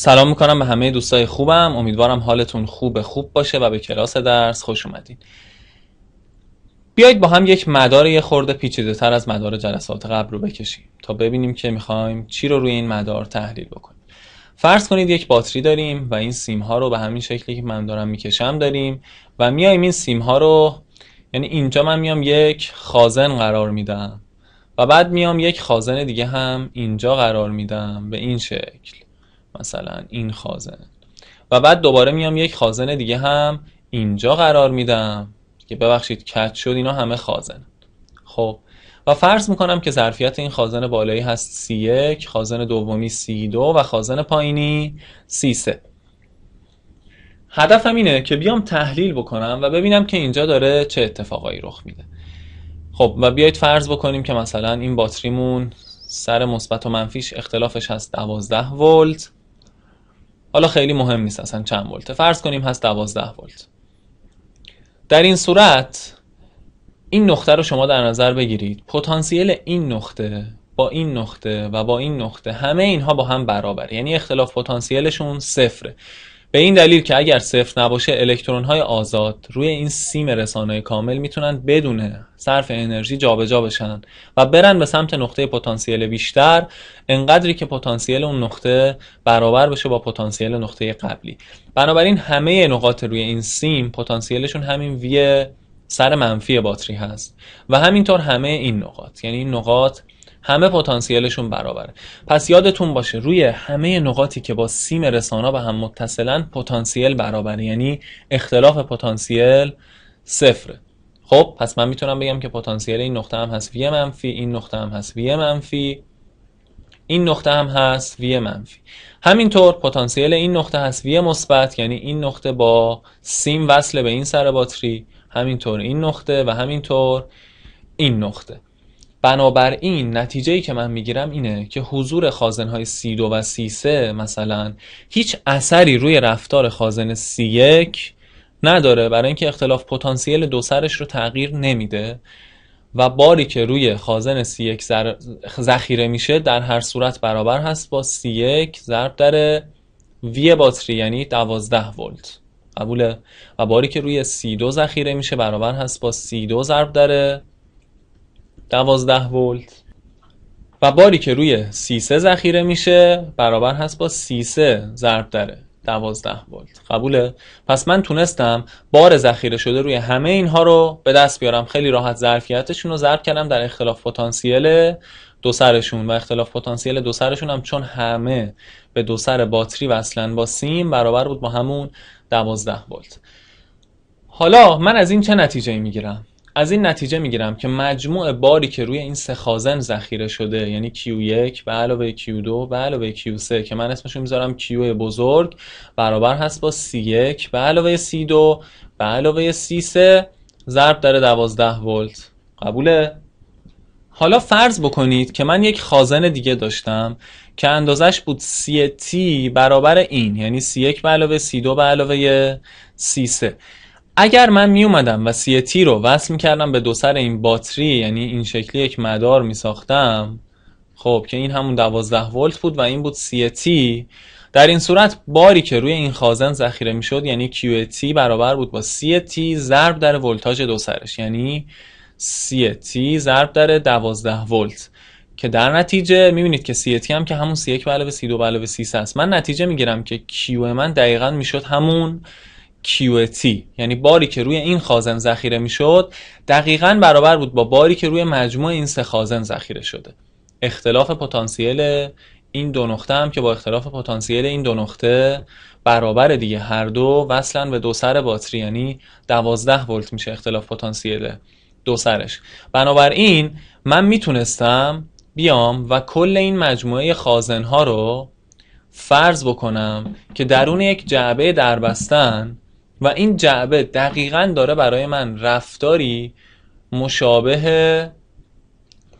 سلام میکنم به همه دوستای خوبم امیدوارم حالتون خوب خوب باشه و به کلاس درس خوش اومدین بیایید با هم یک مدار یه خورده پیچیده تر از مدار جلسات قبل رو بکشیم تا ببینیم که میخوایم چی رو روی این مدار تحلیل بکنیم فرض کنید یک باتری داریم و این سیم ها رو به همین شکلی که من دارم میکشم داریم و میایم این سیم ها رو یعنی اینجا من میام یک خازن قرار میدم و بعد میام یک خازن دیگه هم اینجا قرار میدم به این شکل مثلا این خازن و بعد دوباره میام یک خازن دیگه هم اینجا قرار میدم که ببخشید کت شد اینا همه خازن خب و فرض میکنم که ظرفیت این خازن بالایی هست سی یک خازن دومی سی دو و خازن پایینی سی سه هدفم اینه که بیام تحلیل بکنم و ببینم که اینجا داره چه اتفاقایی رخ میده خب و بیایید فرض بکنیم که مثلا این باتریمون سر مثبت و منفیش اختلافش هست 12 ولت حالا خیلی مهم نیست اصلا چند ولته فرض کنیم هست 12 ولت در این صورت این نقطه رو شما در نظر بگیرید پتانسیل این نقطه با این نقطه و با این نقطه همه اینها با هم برابر یعنی اختلاف پتانسیلشون صفره به این دلیل که اگر صفر نباشه الکترون های آزاد روی این سیم رسانه کامل میتونن بدون صرف انرژی جابجا جا بشن و برن به سمت نقطه پتانسیل بیشتر انقدری که پتانسیل اون نقطه برابر بشه با پتانسیل نقطه قبلی بنابراین همه نقاط روی این سیم پتانسیلشون همین وی سر منفی باتری هست و همینطور همه این نقاط یعنی این نقاط همه پتانسیلشون برابره پس یادتون باشه روی همه نقاطی که با سیم رسانا به هم متصلن پتانسیل برابره یعنی اختلاف پتانسیل صفره خب پس من میتونم بگم که پتانسیل این نقطه هم هست وی منفی این نقطه هم هست وی منفی این نقطه هم هست وی منفی همینطور پتانسیل این نقطه هست وی مثبت یعنی این نقطه با سیم وصل به این سر باتری همینطور این نقطه و همینطور این نقطه بنابراین نتیجه ای که من میگیرم اینه که حضور خازن های سی دو و سی سه مثلا هیچ اثری روی رفتار خازن سی یک نداره برای اینکه اختلاف پتانسیل دو سرش رو تغییر نمیده و باری که روی خازن سی یک ذخیره میشه در هر صورت برابر هست با سی یک ضرب در وی باتری یعنی 12 ولت قبوله و باری که روی سی دو ذخیره میشه برابر هست با سی دو ضرب در 12 ولت و باری که روی سیسه ذخیره میشه برابر هست با سه ضرب داره 12 ولت قبوله پس من تونستم بار ذخیره شده روی همه اینها رو به دست بیارم خیلی راحت ظرفیتشون رو ضرب کردم در اختلاف پتانسیل دو سرشون و اختلاف پتانسیل دو سرشون هم چون همه به دو سر باتری وصلن با سیم برابر بود با همون 12 ولت حالا من از این چه نتیجه می میگیرم از این نتیجه میگیرم که مجموع باری که روی این سه خازن ذخیره شده یعنی Q1 به علاوه Q2 به علاوه Q3 که من اسمش رو میذارم Q بزرگ برابر هست با C1 به علاوه C2 به علاوه C3 ضرب در 12 ولت قبوله حالا فرض بکنید که من یک خازن دیگه داشتم که اندازش بود CT برابر این یعنی C1 به علاوه C2 به علاوه C3 اگر من می اومدم و سی تی رو وصل میکردم به دو سر این باتری یعنی این شکلی یک مدار می ساختم خب که این همون 12 ولت بود و این بود سی تی در این صورت باری که روی این خازن ذخیره میشد یعنی تی برابر بود با تی ضرب در ولتاژ دو سرش یعنی CT ضرب در 12 ولت که در نتیجه میبینید که تی هم که همون سی 1 بله به C2 بله به سی است من نتیجه میگیرم که کیو من دقیقا میشد همون QT یعنی باری که روی این خازن ذخیره میشد دقیقا برابر بود با باری که روی مجموع این سه خازن ذخیره شده اختلاف پتانسیل این دو نقطه هم که با اختلاف پتانسیل این دو نقطه برابر دیگه هر دو وصلن به دو سر باتری یعنی 12 ولت میشه اختلاف پتانسیل دو سرش بنابراین من میتونستم بیام و کل این مجموعه خازنها ها رو فرض بکنم که درون یک جعبه دربستن و این جعبه دقیقا داره برای من رفتاری مشابه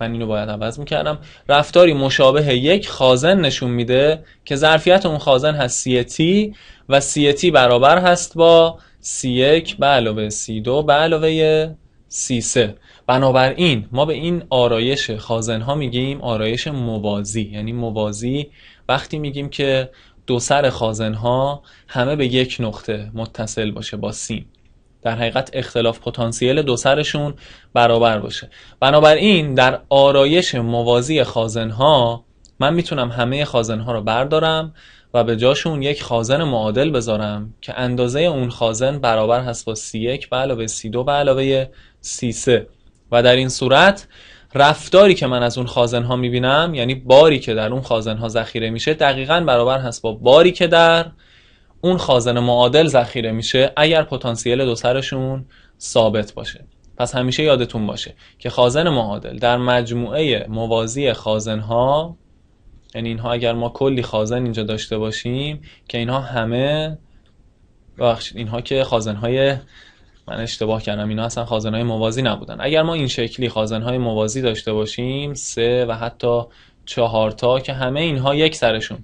من اینو باید عوض میکردم رفتاری مشابه یک خازن نشون میده که ظرفیت اون خازن هست سی و سی برابر هست با سی یک به علاوه سی دو به علاوه سی سه بنابراین ما به این آرایش خازن ها میگیم آرایش موازی یعنی موازی وقتی میگیم که دو سر خازن ها همه به یک نقطه متصل باشه با سین در حقیقت اختلاف پتانسیل دو سرشون برابر باشه بنابراین در آرایش موازی خازن ها من میتونم همه خازن ها رو بردارم و به جاشون یک خازن معادل بذارم که اندازه اون خازن برابر هست با سی یک به علاوه c دو به علاوه c سه و در این صورت رفتاری که من از اون خازن ها میبینم یعنی باری که در اون خازن ها ذخیره میشه دقیقا برابر هست با باری که در اون خازن معادل ذخیره میشه اگر پتانسیل دو سرشون ثابت باشه پس همیشه یادتون باشه که خازن معادل در مجموعه موازی خازن ها یعنی اینها اگر ما کلی خازن اینجا داشته باشیم که اینها همه ببخشید اینها که خازن های من اشتباه کردم اینا اصلا های موازی نبودن اگر ما این شکلی های موازی داشته باشیم سه و حتی چهار تا که همه اینها یک سرشون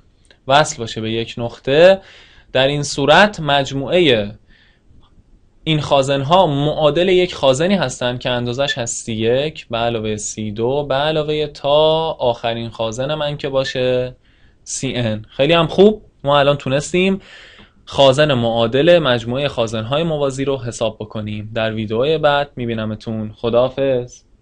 وصل باشه به یک نقطه در این صورت مجموعه این خازن ها معادل یک خازنی هستند که اندازش هست یک به علاوه سی دو به علاوه تا آخرین خازن من که باشه سی ان خیلی هم خوب ما الان تونستیم خازن معادل مجموعه خازنهای موازی رو حساب بکنیم در ویدئوی بعد میبینمتون خداحافظ